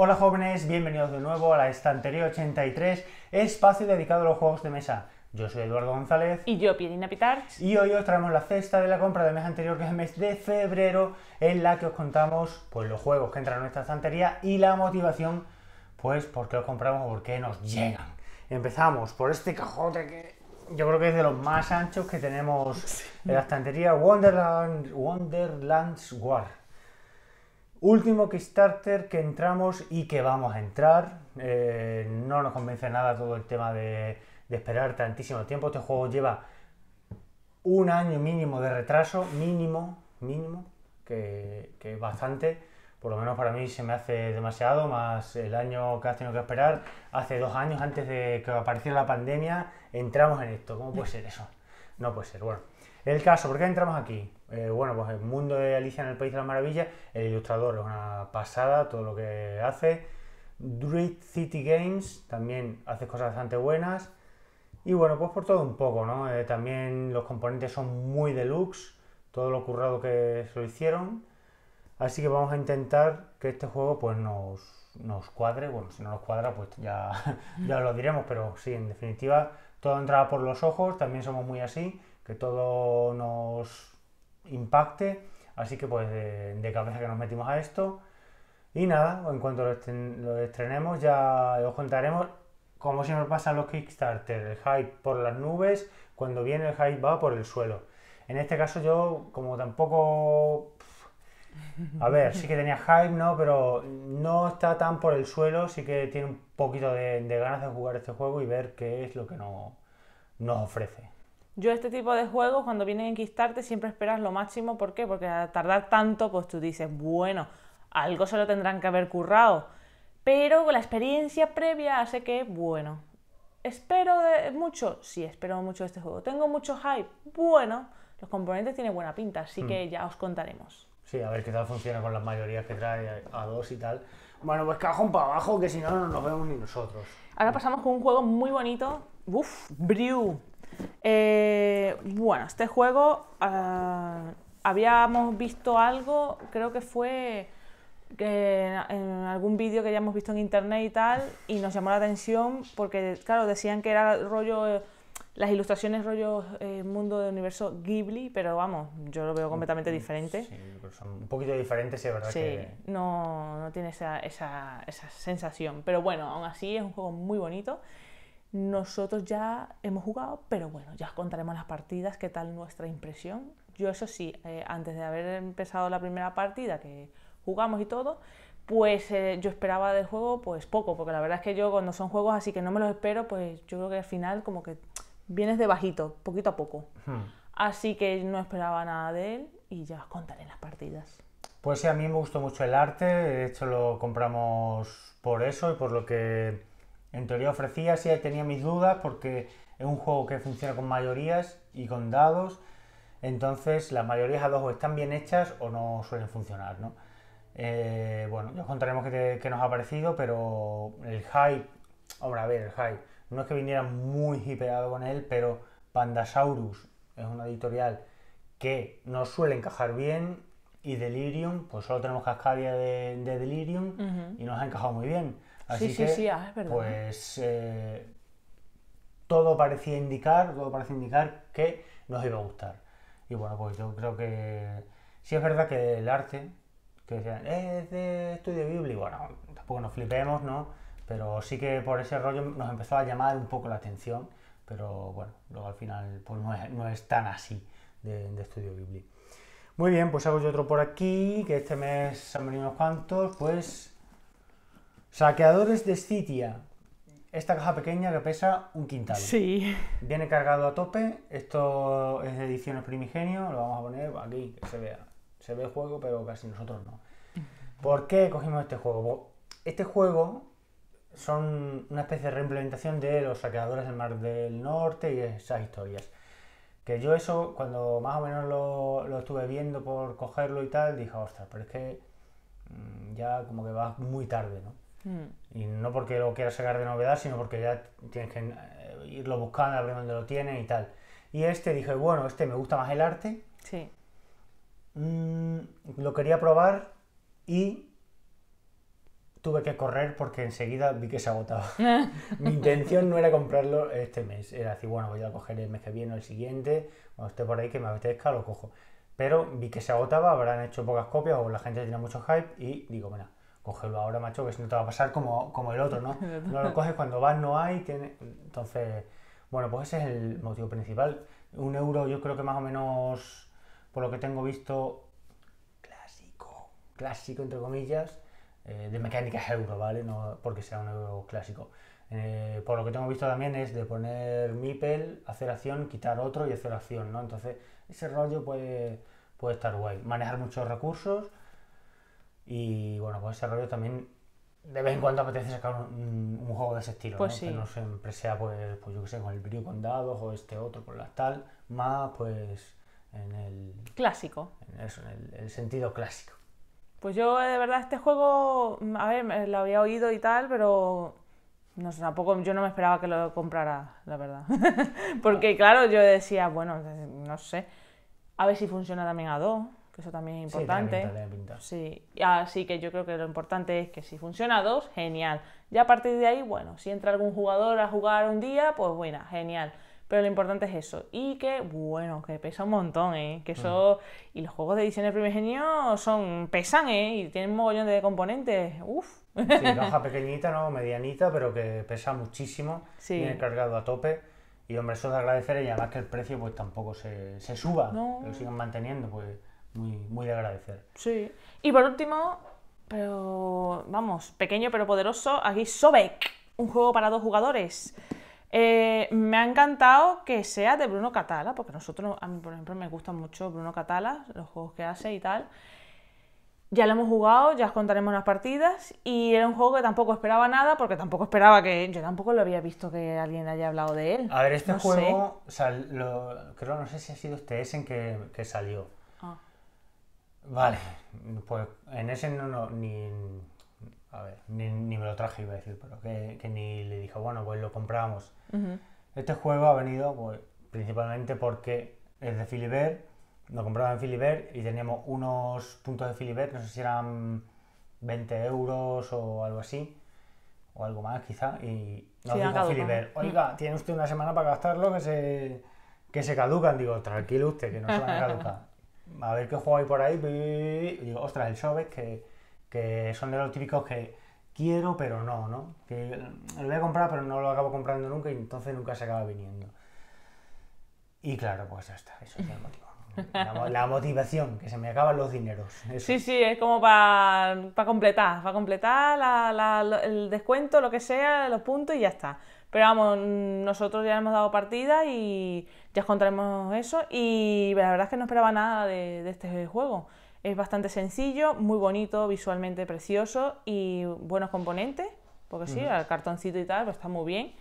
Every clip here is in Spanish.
Hola jóvenes, bienvenidos de nuevo a la Estantería 83, espacio dedicado a los juegos de mesa. Yo soy Eduardo González. Y yo, Piedina Pitar Y hoy os traemos la cesta de la compra del mes anterior, que es el mes de febrero, en la que os contamos pues, los juegos que entran en nuestra estantería y la motivación, pues, por qué los compramos o por qué nos llegan. Empezamos por este cajote que yo creo que es de los más anchos que tenemos en la estantería, Wonderland, Wonderland's War. Último Kickstarter que entramos y que vamos a entrar. Eh, no nos convence nada todo el tema de, esperar tantísimo tiempo. Este juego lleva un año mínimo de retraso, mínimo, mínimo, que, que es bastante. Por lo menos para mí se me hace demasiado, más el año que has tenido que esperar. Hace dos años antes de que apareciera la pandemia entramos en esto. ¿Cómo puede ser eso? No puede ser. Bueno, el caso, ¿por qué entramos aquí? Eh, bueno, pues el mundo de Alicia en el País de las Maravillas, el ilustrador es una pasada, todo lo que hace. Dread City Games también hace cosas bastante buenas. Y bueno, pues por todo un poco, ¿no? Eh, también los componentes son muy deluxe, todo lo currado que se lo hicieron. Así que vamos a intentar que este juego pues nos, cuadre. Bueno, si no nos cuadra, pues ya, ya lo diremos, pero sí, en definitiva, todo entraba por los ojos, también somos muy así que todo nos impacte. Así que pues de, cabeza que nos metimos a esto. Y nada, en cuanto lo, estrenemos ya os contaremos como siempre nos pasan los Kickstarter, el hype por las nubes, cuando viene el hype va por el suelo. En este caso yo como tampoco... A ver, sí que tenía hype, ¿no? Pero no está tan por el suelo, sí que tiene un poquito de, ganas de jugar este juego y ver qué es lo que nos ofrece. Yo este tipo de juegos, cuando vienen a enquistarte, siempre esperas lo máximo. ¿Por qué? Porque a tardar tanto, pues tú dices, bueno, algo se lo tendrán que haber currado. Pero la experiencia previa hace que, bueno, ¿espero mucho? Sí, espero mucho este juego. ¿Tengo mucho hype? Bueno, los componentes tienen buena pinta, así que hmm. ya os contaremos. Sí, a ver qué tal funciona con las mayorías que trae a dos y tal. Bueno, pues cajón para abajo, que si no, no nos vemos ni nosotros. Ahora pasamos con un juego muy bonito. Uf, Brew. Eh, bueno, este juego ah, habíamos visto algo, creo que fue en algún vídeo que ya hemos visto en internet y tal, y nos llamó la atención porque, claro, decían que era rollo, las ilustraciones rollo eh, mundo de universo Ghibli, pero vamos, yo lo veo completamente mm, diferente. Sí, son un poquito diferentes, sí, es verdad. que... no, no tiene esa, esa, esa sensación, pero bueno, aún así es un juego muy bonito. Nosotros ya hemos jugado, pero bueno, ya os contaremos las partidas, qué tal nuestra impresión. Yo eso sí, eh, antes de haber empezado la primera partida, que jugamos y todo, pues eh, yo esperaba del juego pues poco, porque la verdad es que yo cuando son juegos así que no me los espero, pues yo creo que al final como que vienes de bajito, poquito a poco. Hmm. Así que no esperaba nada de él y ya os contaré las partidas. Pues sí, a mí me gustó mucho el arte, de hecho lo compramos por eso y por lo que en teoría ofrecía, sí tenía mis dudas porque es un juego que funciona con mayorías y con dados. Entonces las mayorías a dos o están bien hechas o no suelen funcionar, ¿no? Eh, bueno, ya contaremos qué, nos ha parecido, pero el hype, ahora a ver, el hype, no es que viniera muy hiperado con él, pero Pandasaurus es una editorial que no suele encajar bien y Delirium, pues solo tenemos Cascadia de, Delirium y nos ha encajado muy bien. Así sí, que, sí, ah, sí, Pues eh, todo parecía indicar, todo parecía indicar que nos iba a gustar. Y bueno, pues yo creo que sí es verdad que el arte, que decían, eh, es de estudio Bibli, bueno, tampoco nos flipemos, ¿no? Pero sí que por ese rollo nos empezó a llamar un poco la atención, pero bueno, luego al final pues no es, tan así de, estudio Bibli. Muy bien, pues hago yo otro por aquí, que este mes han venido unos cuantos, pues Saqueadores de Scitia. Esta caja pequeña que pesa un quintal. Sí. Viene cargado a tope. Esto es de ediciones primigenio. Lo vamos a poner aquí, que se vea. Se ve el juego, pero casi nosotros no. ¿Por qué cogimos este juego? Este juego son una especie de reimplementación de los saqueadores del Mar del Norte y esas historias. Que yo eso, cuando más o menos lo, lo estuve viendo por cogerlo y tal, dije, ostras, pero es que mm, ya como que va muy tarde, ¿no? Y no porque lo quieras sacar de novedad, sino porque ya tienes que eh, irlo buscando, a ver dónde lo tienen y tal. Y este dije, bueno, este me gusta más el arte. Sí. Mm, lo quería probar y tuve que correr porque enseguida vi que se agotaba. Mi intención no era comprarlo este mes, era decir, bueno, voy a coger el mes que viene o el siguiente, O esté por ahí que me apetezca, lo cojo. Pero vi que se agotaba, habrán hecho pocas copias o la gente tiene mucho hype y digo, bueno, cógelo ahora, macho, que si no te va a pasar como, como el otro, ¿no? No lo coges cuando vas, no hay. Entonces, bueno, pues ese es el motivo principal. Un euro, yo creo que más o menos, por lo que tengo visto, clásico, clásico entre comillas, eh, de mecánicas euro, ¿vale? No porque sea un euro clásico. Eh, por lo que tengo visto también es de poner mipel, hacer acción, quitar otro y hacer acción, ¿no? Entonces, ese rollo puede, puede estar guay. Manejar muchos recursos y bueno, pues ese rollo también de vez en cuando apetece sacar un, juego de ese estilo, pues ¿no? Sí. Que no siempre sea, pues, pues yo qué sé, con el brío con dados o este otro con las tal, más pues en el... Clásico. En eso, en el, el, sentido clásico. Pues yo eh, de verdad este juego, mm, a ver, lo había oído y tal, pero no sé, tampoco yo no me esperaba que lo comprara, la verdad. Porque ah. claro, yo decía, bueno, no sé, a ver si funciona también a dos eso también es importante. Sí, sí, así que yo creo que lo importante es que si funciona dos, genial. Ya a partir de ahí, bueno, si entra algún jugador a jugar un día, pues buena, genial. Pero lo importante es eso. Y que, bueno, que pesa un montón, ¿eh? Que eso... Mm. Y los juegos de edición de primigenio son... pesan, ¿eh? Y tienen un mogollón de componentes. Uf. Sí, caja pequeñita, ¿no? Medianita, pero que pesa muchísimo. Sí. cargado a tope. Y, hombre, eso es de agradecer. Y además que el precio, pues, tampoco se, se suba. No. Que lo sigan manteniendo, pues muy, de agradecer. Sí. Y por último, pero vamos, pequeño pero poderoso, aquí Sobek, un juego para dos jugadores. Eh, me ha encantado que sea de Bruno Catala, porque nosotros, a mí por ejemplo, me gusta mucho Bruno Catala, los juegos que hace y tal. Ya lo hemos jugado, ya os contaremos unas partidas y era un juego que tampoco esperaba nada porque tampoco esperaba que... Yo tampoco lo había visto que alguien haya hablado de él. A ver, este juego, creo, no sé si ha sido este es en que, que salió. Vale, pues en ese no, no ni, a ver, ni, me lo traje, iba a decir, pero que, ni le dijo, bueno, pues lo compramos Este juego ha venido pues, principalmente porque es de Filibert lo compraba en Philibert y teníamos unos puntos de Philibert, no sé si eran 20 euros o algo así, o algo más quizá, y nos dijo Philibert, oiga, tiene usted una semana para gastarlo que se, que se caducan. Digo, tranquilo usted, que no se van a caducar a ver qué juego hay por ahí. Y digo, ostras, el Shobek, que, que son de los típicos que quiero, pero no, ¿no? Que lo voy a comprar, pero no lo acabo comprando nunca y entonces nunca se acaba viniendo. Y claro, pues ya está, eso es el motivo. La, motivación, que se me acaban los dineros. Sí, sí, es como para completar, para completar el descuento, lo que sea, los puntos y ya está. Pero vamos, nosotros ya hemos dado partida y ya os contaremos eso. Y la verdad es que no esperaba nada de, este juego. Es bastante sencillo, muy bonito, visualmente precioso y buenos componentes. Porque sí, el cartoncito y tal, pues está muy bien.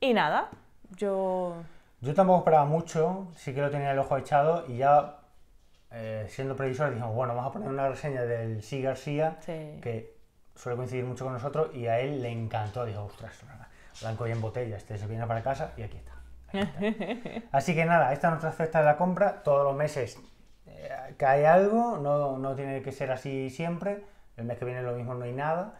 Y nada, yo... Yo tampoco esperaba mucho, sí que lo tenía el ojo echado y ya eh, siendo previsor dijimos, bueno, vamos a poner una reseña del Sí García, que suele coincidir mucho con nosotros y a él le encantó, dijo, ostras, blanco y en botella, este se viene para casa y aquí está. Así que nada, esta es nuestra cesta de la compra, todos los meses eh, cae algo, no, no tiene que ser así siempre, el mes que viene lo mismo no hay nada,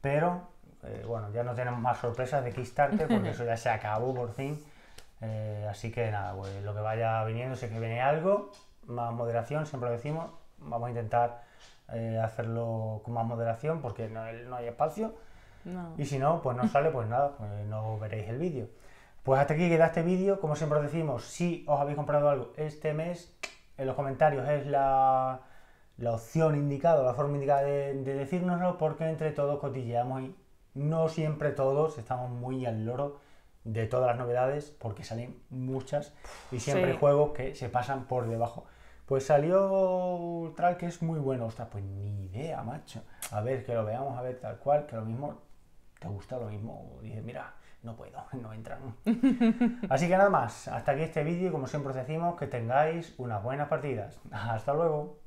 pero eh, bueno, ya no tenemos más sorpresas de Kickstarter porque eso ya se acabó por fin. Eh, así que nada, pues, lo que vaya viniendo, sé que viene algo, más moderación, siempre lo decimos, vamos a intentar hacerlo con más moderación porque no, no hay espacio y si no, pues no sale, pues nada, pues no veréis el vídeo. Pues hasta aquí queda este vídeo. Como siempre os decimos, si os habéis comprado algo este mes, en los comentarios es la, la opción indicada, la forma indicada de, decirnoslo, porque entre todos cotilleamos y no siempre todos estamos muy al loro de todas las novedades, porque salen muchas y siempre hay juegos que se pasan por debajo. Pues salió track que es muy bueno. Ostras, pues ni idea, macho. A ver, que lo veamos, a ver tal cual, que lo mismo ¿te gusta lo mismo? O dices, mira, no puedo, no entran. Así que nada más, hasta aquí este vídeo y como siempre os decimos, que tengáis unas buenas partidas. Hasta luego.